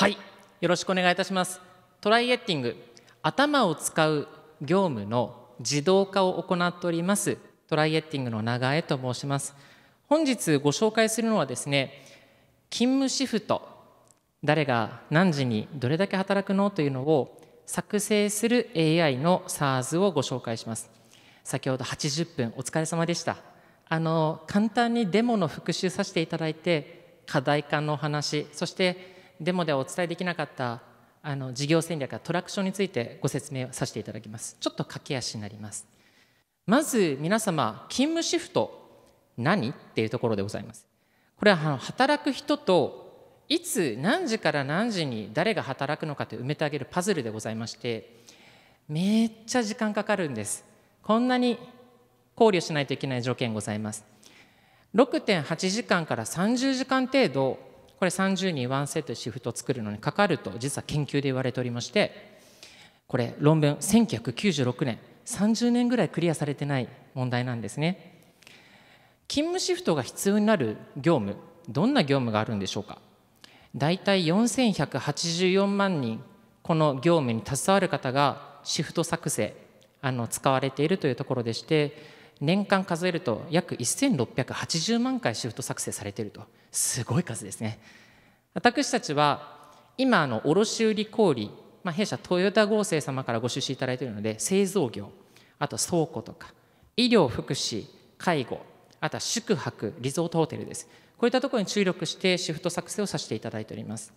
はいよろしくお願いいたしますトライエッティング頭を使う業務の自動化を行っておりますトライエッティングの長江と申します本日ご紹介するのはですね勤務シフト誰が何時にどれだけ働くのというのを作成する AI の SARS をご紹介します先ほど80分お疲れ様でしたあの簡単にデモの復習させていただいて課題感の話そしてデモではお伝えできなかったあの事業戦略やトラクションについてご説明させていただきますちょっと駆け足になりますまず皆様勤務シフト何っていうところでございますこれはあの働く人といつ何時から何時に誰が働くのかって埋めてあげるパズルでございましてめっちゃ時間かかるんですこんなに考慮しないといけない条件ございます6.8時間から30時間程度これ30人ワンセットシフトを作るのにかかると実は研究で言われておりましてこれ論文1996年30年ぐらいクリアされてない問題なんですね勤務シフトが必要になる業務どんな業務があるんでしょうか大体4184万人この業務に携わる方がシフト作成あの使われているというところでして年間数えると約1680万回シフト作成されているとすごい数ですね私たちは今の卸売小売、まあ、弊社豊田合成様からご出資いただいているので製造業あと倉庫とか医療福祉介護あとは宿泊リゾートホテルですこういったところに注力してシフト作成をさせていただいております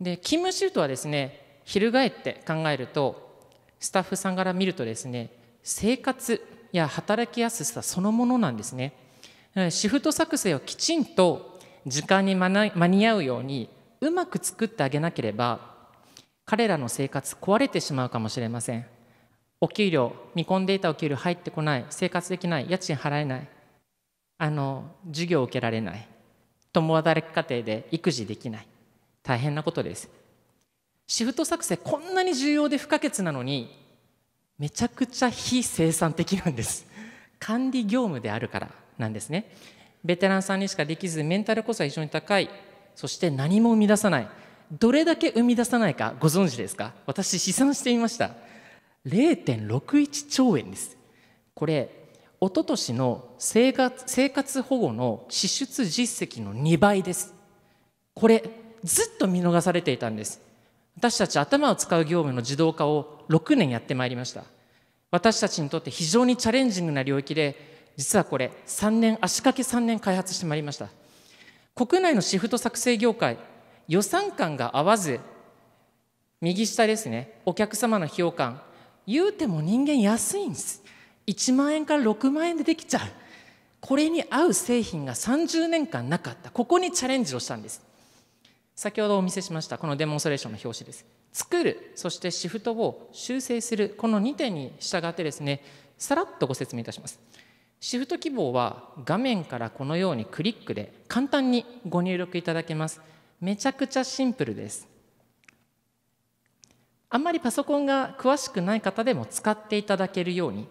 で勤務シフトはですね翻って考えるとスタッフさんから見るとですね生活や働きやすさそのものなんですねシフト作成をきちんと時間に間に合うようにうまく作ってあげなければ彼らの生活壊れてしまうかもしれませんお給料見込んでいたお給料入ってこない生活できない家賃払えないあの授業を受けられない共働き家庭で育児できない大変なことですシフト作成こんなに重要で不可欠なのにめちゃくちゃ非生産的なんです管理業務であるからなんですねベテランさんにしかできずメンタルこそ非常に高いそして何も生み出さないどれだけ生み出さないかご存知ですか私試算してみました0.61兆円ですこれ一昨年の生活生活保護の支出実績の2倍ですこれずっと見逃されていたんです私たち頭を使う業務の自動化を6年やってまいりました私たちにとって非常にチャレンジングな領域で実はこれ3年足掛け3年開発してまいりました国内のシフト作成業界予算感が合わず右下ですねお客様の費用感言うても人間安いんです1万円から6万円でできちゃうこれに合う製品が30年間なかったここにチャレンジをしたんです先ほどお見せしましたこのデモンストレーションの表紙です作るそしてシフトを修正するこの2点に従ってですねさらっとご説明いたしますシフト希望は画面からこのようにクリックで簡単にご入力いただけますめちゃくちゃシンプルですあんまりパソコンが詳しくない方でも使っていただけるように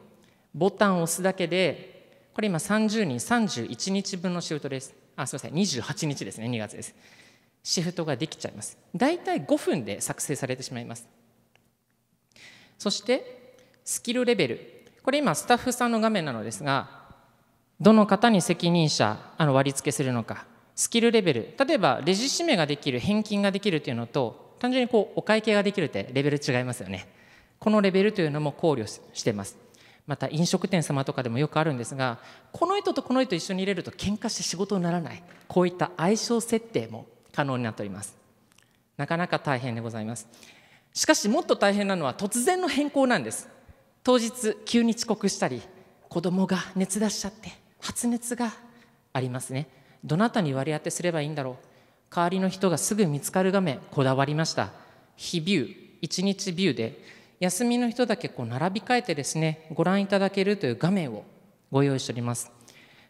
ボタンを押すだけでこれ今30人31日分のシフトですあすいません28日ですね2月ですシフトができちゃいます大体5分で作成されてしまいますそしてスキルレベルこれ今スタッフさんの画面なのですがどの方に責任者あの割り付けするのかスキルレベル例えばレジ締めができる返金ができるというのと単純にこうお会計ができるってレベル違いますよねこのレベルというのも考慮してますまた飲食店様とかでもよくあるんですがこの人とこの人一緒に入れると喧嘩して仕事にならないこういった相性設定も可能になっておりますなかなか大変でございますしかしもっと大変なのは突然の変更なんです当日急に遅刻したり子供が熱出しちゃって発熱がありますねどなたに割り当てすればいいんだろう代わりの人がすぐ見つかる画面こだわりました日ビュー1日ビューで休みの人だけこう並び替えてですねご覧いただけるという画面をご用意しております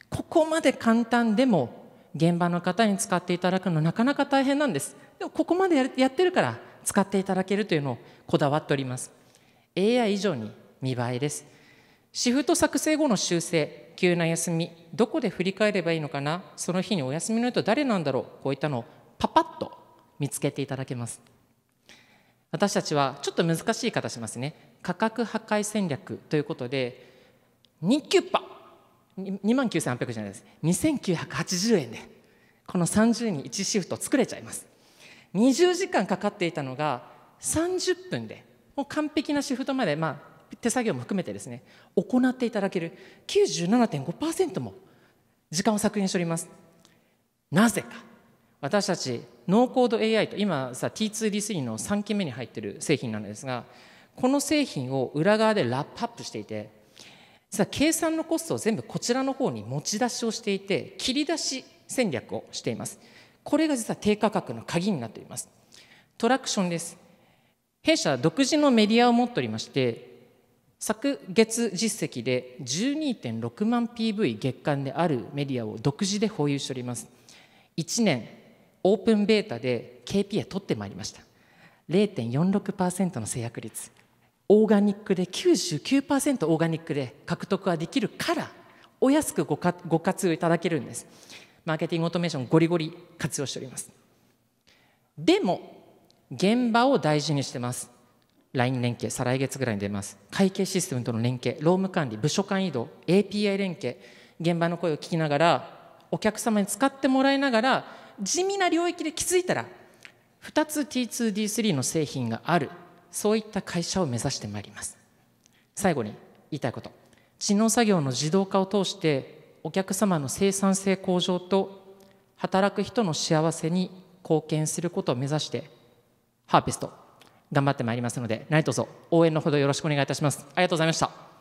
ここまで簡単でも現場の方に使っていただくのなかなか大変なんですでもここまでやってるから使っていただけるというのをこだわっております AI 以上に見栄えですシフト作成後の修正急な休みどこで振り返ればいいのかなその日にお休みの人誰なんだろうこういったのをパパッと見つけていただけます私たちはちょっと難しい方しますね価格破壊戦略ということでニキュッパ2万9800円じゃないです2980円でこの30人1シフト作れちゃいます20時間かかっていたのが30分でもう完璧なシフトまで、まあ、手作業も含めてですね行っていただける97.5%も時間を削減しておりますなぜか私たちノーコード AI と今さ T2D3 の3期目に入ってる製品なんですがこの製品を裏側でラップアップしていて実は計算のコストを全部こちらの方に持ち出しをしていて切り出し戦略をしていますこれが実は低価格の鍵になっていますトラクションです弊社は独自のメディアを持っておりまして昨月実績で12.6万 PV 月間であるメディアを独自で保有しております1年オープンベータで KPI 取ってまいりました0.46%の制約率オーガニックで99%オーガニックで獲得ができるからお安くごかご活用いただけるんですマーケティングオートメーションゴリゴリ活用しておりますでも現場を大事にしてます LINE 連携再来月ぐらいに出ます会計システムとの連携労務管理部署間移動 API 連携現場の声を聞きながらお客様に使ってもらいながら地味な領域で気づいたら2つ T2D3 の製品があるそういった会社を目指してまいります最後に言いたいこと知能作業の自動化を通してお客様の生産性向上と働く人の幸せに貢献することを目指してハーベスト頑張ってまいりますので何卒応援のほどよろしくお願いいたしますありがとうございました